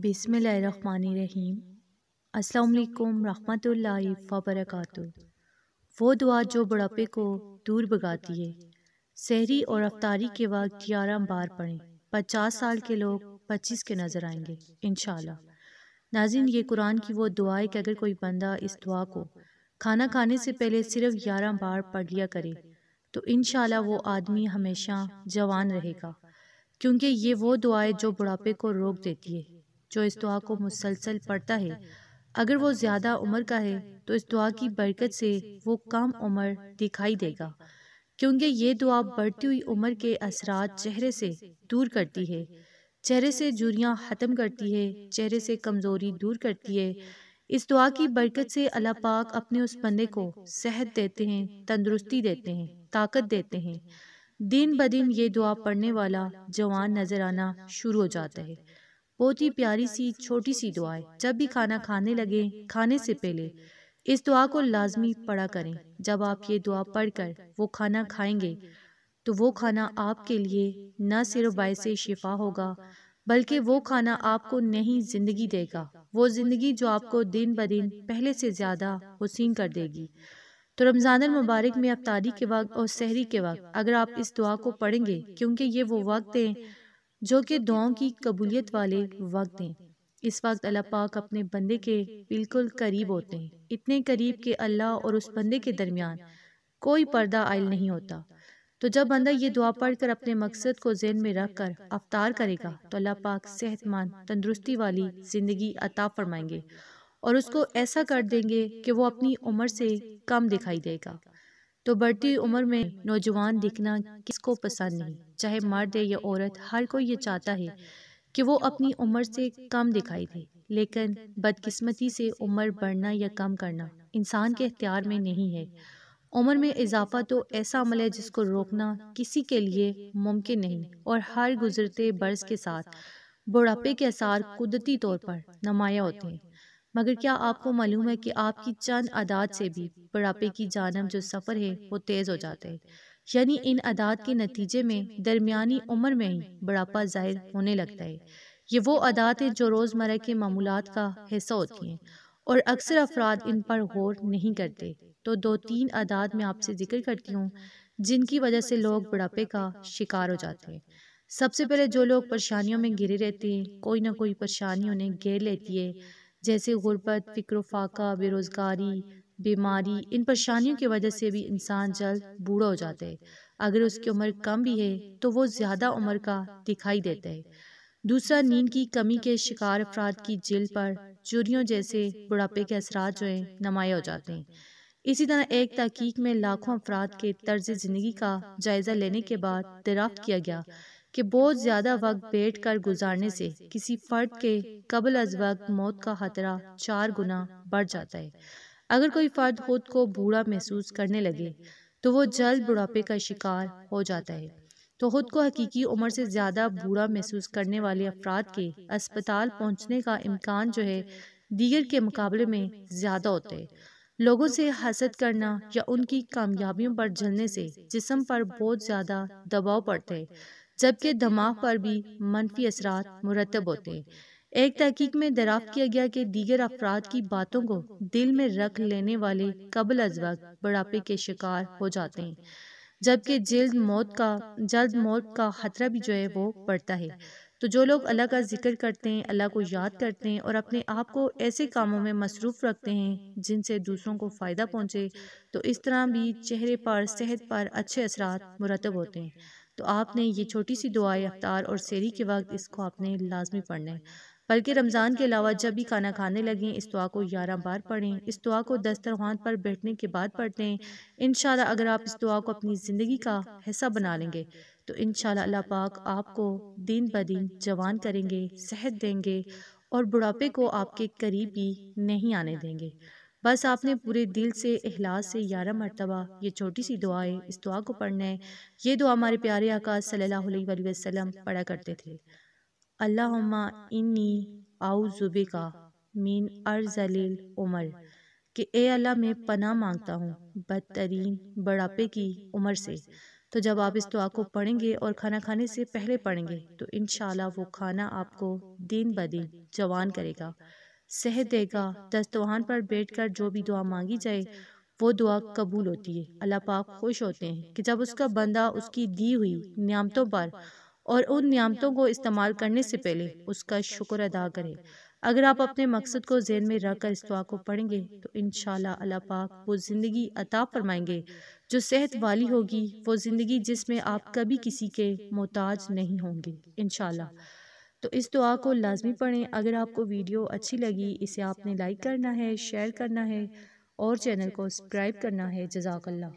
बिसमीम अल्लाम रहमतुल्लाह वबरकत वो दुआ जो बुढ़ापे को दूर भगाती है शहरी और अफ्तारी के वक्त ग्यारह बार पढ़ें पचास साल के लोग पच्चीस के नज़र आएंगे इन नाजिन ये कुरान की वो दुआ है कि अगर कोई बंदा इस दुआ को खाना खाने से पहले सिर्फ ग्यारह बार पढ़ लिया करे तो इन वो आदमी हमेशा जवान रहेगा क्योंकि ये वो दुआ है जो बुढ़ापे को रोक देती है जो इस दुआ को मुसलसल पढ़ता है अगर वो ज़्यादा उम्र का है तो इस दुआ की बरकत से वो कम उम्र दिखाई देगा क्योंकि ये दुआ बढ़ती हुई उम्र के असरा चेहरे से दूर करती है चेहरे से जुरियां ख़त्म करती है चेहरे से कमज़ोरी दूर करती है इस दुआ की बरकत से अल्लाह पाक अपने उस बंदे को सेहत देते हैं तंदरुस्ती देते हैं ताकत देते हैं दिन ब दिन ये दुआ पढ़ने वाला जवान नज़र आना शुरू हो जाता है बहुत ही प्यारी सी छोटी सी दुआ है जब भी खाना खाने लगे खाने से पहले इस दुआ को लाजमी पढ़ा करें जब आप ये दुआ पढ़कर वो खाना खाएंगे तो वो खाना आपके लिए न सिर्फ बायस शिफा होगा बल्कि वो खाना आपको नहीं ज़िंदगी देगा वो ज़िंदगी जो आपको दिन ब दिन पहले से ज़्यादा हुसिन कर देगी तो रमज़ान मुबारक में अफ्तारी के वक्त और शहरी के वक्त अगर आप इस दुआ को पढ़ेंगे क्योंकि ये वो वक्त है जो कि दुआओं की कबूलियत वाले वक्त हैं इस वक्त अल्लाह पाक अपने बंदे के बिल्कुल करीब होते हैं इतने करीब के अल्लाह और उस बंदे के दरमियान कोई पर्दा आयल नहीं होता तो जब तो बंदा ये दुआ पढ़कर अपने मकसद को जेन में रख कर अवतार करेगा तो अल्लाह पाक सेहतमंद तंदरुस्ती वाली ज़िंदगी अता फरमाएंगे और उसको ऐसा कर देंगे कि वो अपनी उम्र से कम दिखाई देगा तो बढ़ती उम्र में नौजवान दिखना किसको पसंद नहीं चाहे मर्द है या औरत हर कोई ये चाहता है कि वो अपनी उम्र से कम दिखाई दे लेकिन बदकिस्मती से उम्र बढ़ना या कम करना इंसान के अख्तियार में नहीं है उम्र में इजाफा तो, तो ऐसा अमल है जिसको रोकना किसी के लिए मुमकिन नहीं और हर गुजरते बर्स के साथ बुढ़ापे के आसार कुदरती तौर पर नमाया होते हैं मगर क्या आपको मालूम है कि आपकी चंद अदात से भी बुढ़ापे की जानम जो सफ़र है वो तेज़ हो जाते हैं यानी इन अदात के नतीजे में दरमियानी उम्र में ही बुढ़ापा जाहिर होने लगता है ये वो अदात है जो रोज़मर्रा के मामूल का हिस्सा होती हैं और अक्सर अफराद इन पर गौर नहीं करते तो दो तीन अदात में आपसे जिक्र करती हूँ जिनकी वजह से लोग बुढ़ापे का शिकार हो जाते हैं सबसे पहले जो लोग परेशानियों में घिरे रहते हैं कोई ना कोई परेशानी उन्हें घेर लेती है जैसे गुर्बत फ़िक्र फाका बेरोज़गारी बीमारी इन परेशानियों की वजह से भी इंसान जल्द बूढ़ा हो जाता है अगर उसकी उम्र कम भी है तो वो ज़्यादा उम्र का दिखाई देता है दूसरा नींद की कमी के शिकार अफराद की जेल पर चूरियों जैसे बुढ़ापे के असरा जो हैं नमाया हो जाते हैं इसी तरह एक तहकीक में लाखों अफराद के तर्ज ज़िंदगी का जायज़ा लेने के बाद दरफ्त किया गया कि बहुत ज़्यादा वक्त बैठ कर गुजारने से किसी फ़र्द के कबल अज वक्त मौत का ख़तरा चार गुना बढ़ जाता है अगर कोई फ़र्द खुद को बूढ़ा महसूस करने लगे तो वो जल्द बुढ़ापे का शिकार हो जाता है तो ख़ुद को हकीकी उम्र से ज़्यादा बूढ़ा महसूस करने वाले अफराद के अस्पताल पहुँचने का इम्कान जो है दीगर के मुकाबले में ज़्यादा होता है लोगों से हसद करना या उनकी कामयाबियों पर जलने से जिसम पर बहुत ज़्यादा दबाव पड़ता है जबकि दिमाग पर भी मनफी असरा मुरतब होते हैं एक तहकीक में दराफ किया गया कि दीगर अफराद की बातों को दिल में रख लेने वाले कबल अज वक्त बुढ़ापे के शिकार हो जाते हैं जबकि जल्द मौत का जल्द मौत का ख़तरा भी जो है वो बढ़ता है तो जो लोग अल्लाह का जिक्र करते हैं अल्लाह को याद करते हैं और अपने आप को ऐसे कामों में मसरूफ़ रखते हैं जिनसे दूसरों को फ़ायदा पहुँचे तो इस तरह भी चेहरे पर सेहत पर अच्छे असरा मुरतब होते हैं तो आपने ये छोटी सी दुआ अफ्तार और शेरी के वक्त इसको आपने लाजमी पढ़ना है बल्कि रमज़ान के अलावा जब भी खाना खाने लगें इस दुआ को ग्यारह बार पढ़ें इस दुआ को दस्तरखान पर बैठने के बाद पढ़ते हैं इन अगर आप इस दुआ को अपनी ज़िंदगी का हिस्सा बना लेंगे तो इन अल्लाह पाक आपको दिन ब दिन जवान करेंगे सेहत देंगे और बुढ़ापे को आपके करीब भी नहीं आने देंगे बस आपने पूरे दिल से अहलास से ग्यारह मरतबा ये छोटी सी दुआ है इस दुआ को पढ़ना है ये दुआ हमारे प्यारे सल्लल्लाहु अलैहि वसल्लम पढ़ा करते थे अल्लाहुम्मा इन्नी आउ जुबिका मीन अर्जलील उमर कि ए अल्लाह मैं पना मांगता हूँ बदतरीन बड़ापे की उम्र से तो जब आप इस दुआ को पढ़ेंगे और खाना खाने से पहले पढ़ेंगे तो इन वो खाना आपको दिन ब दिन जवान करेगा सह देगा दस्तवान पर बैठकर जो भी दुआ मांगी जाए वो दुआ कबूल होती है अल्लाह पाक खुश होते हैं कि जब उसका बंदा उसकी दी हुई नियामतों पर और उन नियामतों को इस्तेमाल करने से पहले उसका शुक्र अदा करें अगर आप अपने मकसद को जेन में रख कर इस दुआ को पढ़ेंगे तो इन अल्लाह पाक वो ज़िंदगी अता फरमाएंगे जो सेहत वाली होगी वो ज़िंदगी जिसमें आप कभी किसी के मोहताज नहीं होंगे इनशाला तो इस दुआ को लाजमी पढ़ें अगर आपको वीडियो अच्छी लगी इसे आपने लाइक करना है शेयर करना है और चैनल को सब्सक्राइब करना है जजाकल्ला